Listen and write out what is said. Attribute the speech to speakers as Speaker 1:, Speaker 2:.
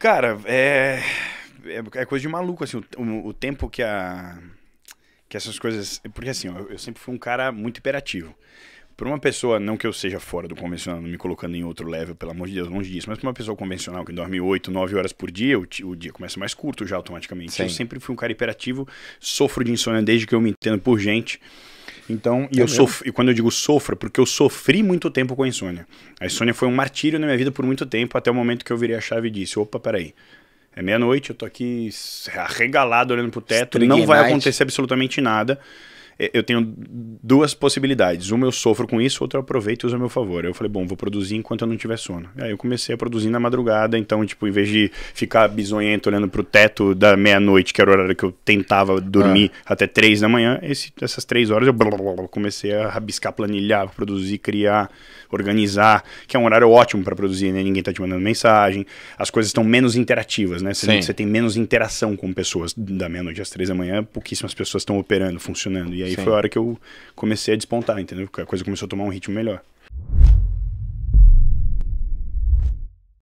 Speaker 1: Cara, é, é. É coisa de maluco, assim, o, o tempo que a. Que essas coisas. Porque assim, eu, eu sempre fui um cara muito hiperativo para uma pessoa, não que eu seja fora do convencional, me colocando em outro level, pelo amor de Deus, longe disso, mas para uma pessoa convencional que dorme 8, 9 horas por dia, o, o dia começa mais curto já automaticamente. Sim. Eu sempre fui um cara hiperativo, sofro de insônia desde que eu me entendo por gente. Então, e é eu sofro e quando eu digo sofro, é porque eu sofri muito tempo com a insônia. A insônia foi um martírio na minha vida por muito tempo, até o momento que eu virei a chave e disse: opa, peraí. É meia-noite, eu tô aqui arregalado olhando pro teto, não vai night. acontecer absolutamente nada. É, eu tenho duas possibilidades. Uma eu sofro com isso, outra eu aproveito e uso a meu favor. Eu falei, bom, vou produzir enquanto eu não tiver sono. Aí eu comecei a produzir na madrugada, então, tipo, em vez de ficar bizonhento olhando pro teto da meia-noite, que era o horário que eu tentava dormir ah. até três da manhã, esse, essas três horas eu blá, blá, blá, comecei a rabiscar, planilhar, produzir, criar, organizar, que é um horário ótimo para produzir, né? Ninguém tá te mandando mensagem, as coisas estão menos interativas, né? Você, você tem menos interação com pessoas da meia-noite às três da manhã, pouquíssimas pessoas estão operando, funcionando. E aí Aí Sim. foi a hora que eu comecei a despontar, entendeu? A coisa começou a tomar um ritmo melhor.